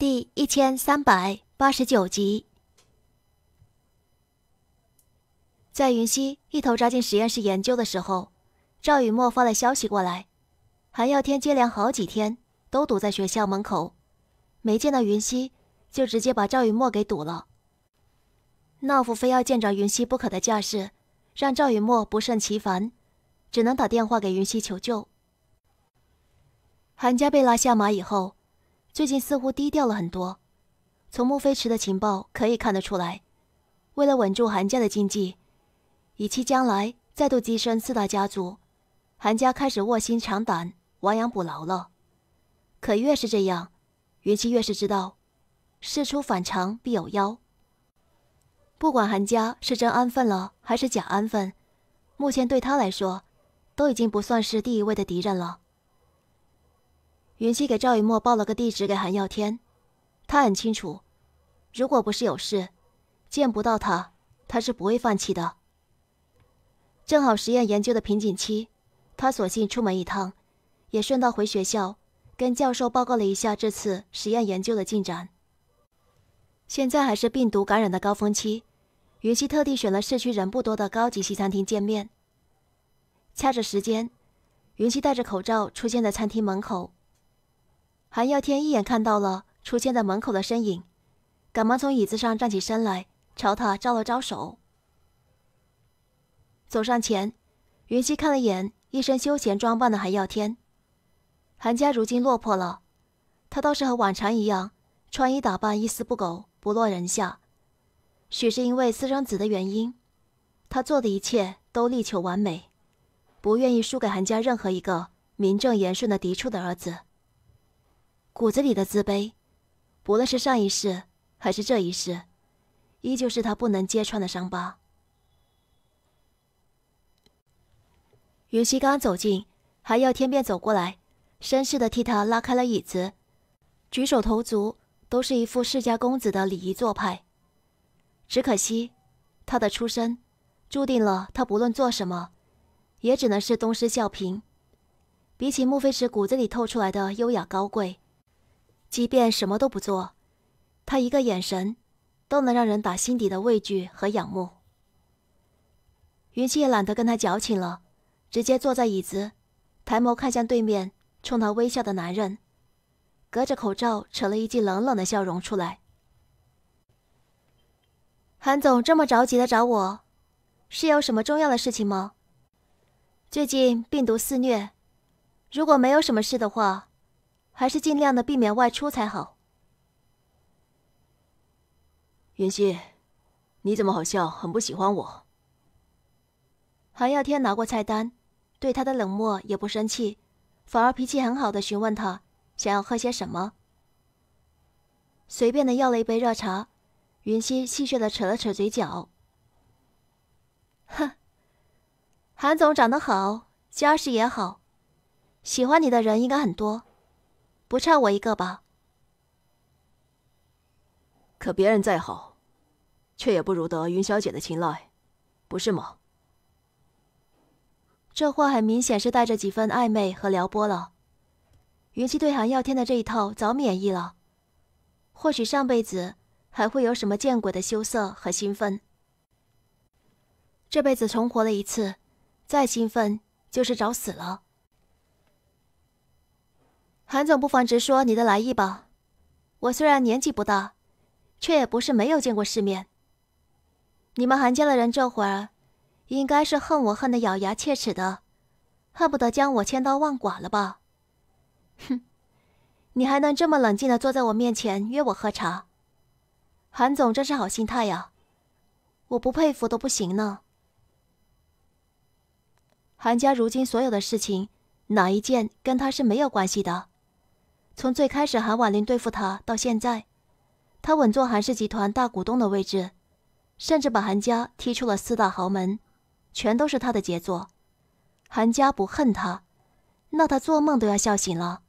第一千三百八十九集，在云溪一头扎进实验室研究的时候，赵雨墨发了消息过来。韩耀天接连好几天都堵在学校门口，没见到云溪，就直接把赵雨墨给堵了。闹夫非要见着云溪不可的架势，让赵雨墨不胜其烦，只能打电话给云溪求救。韩家被拉下马以后。最近似乎低调了很多，从穆飞驰的情报可以看得出来，为了稳住韩家的经济，以期将来再度跻身四大家族，韩家开始卧薪尝胆、亡羊补牢了。可越是这样，云溪越是知道，事出反常必有妖。不管韩家是真安分了还是假安分，目前对他来说，都已经不算是第一位的敌人了。云溪给赵雨墨报了个地址给韩耀天，他很清楚，如果不是有事，见不到他，他是不会放弃的。正好实验研究的瓶颈期，他索性出门一趟，也顺道回学校，跟教授报告了一下这次实验研究的进展。现在还是病毒感染的高峰期，云溪特地选了市区人不多的高级西餐厅见面。掐着时间，云溪戴着口罩出现在餐厅门口。韩耀天一眼看到了出现在门口的身影，赶忙从椅子上站起身来，朝他招了招手。走上前，云溪看了眼一身休闲装扮的韩耀天。韩家如今落魄了，他倒是和往常一样，穿衣打扮一丝不苟，不落人下。许是因为私生子的原因，他做的一切都力求完美，不愿意输给韩家任何一个名正言顺的嫡出的儿子。骨子里的自卑，不论是上一世还是这一世，依旧是他不能揭穿的伤疤。云溪刚走近，还要天便走过来，绅士的替他拉开了椅子，举手投足都是一副世家公子的礼仪做派。只可惜，他的出身，注定了他不论做什么，也只能是东施效颦。比起穆飞石骨子里透出来的优雅高贵，即便什么都不做，他一个眼神，都能让人打心底的畏惧和仰慕。云七也懒得跟他矫情了，直接坐在椅子，抬眸看向对面冲他微笑的男人，隔着口罩扯了一记冷冷的笑容出来。韩总这么着急的找我，是有什么重要的事情吗？最近病毒肆虐，如果没有什么事的话。还是尽量的避免外出才好。云溪，你怎么好像很不喜欢我？韩耀天拿过菜单，对他的冷漠也不生气，反而脾气很好的询问他想要喝些什么。随便的要了一杯热茶，云溪戏谑的扯了扯嘴角：“哼，韩总长得好，家世也好，喜欢你的人应该很多。”不差我一个吧？可别人再好，却也不如得云小姐的青睐，不是吗？这话很明显是带着几分暧昧和撩拨了。云七对韩耀天的这一套早免疫了，或许上辈子还会有什么见鬼的羞涩和兴奋，这辈子重活了一次，再兴奋就是找死了。韩总，不妨直说你的来意吧。我虽然年纪不大，却也不是没有见过世面。你们韩家的人这会儿，应该是恨我恨得咬牙切齿的，恨不得将我千刀万剐了吧？哼，你还能这么冷静的坐在我面前约我喝茶？韩总真是好心态呀，我不佩服都不行呢。韩家如今所有的事情，哪一件跟他是没有关系的？从最开始韩婉玲对付他，到现在，他稳坐韩氏集团大股东的位置，甚至把韩家踢出了四大豪门，全都是他的杰作。韩家不恨他，那他做梦都要笑醒了。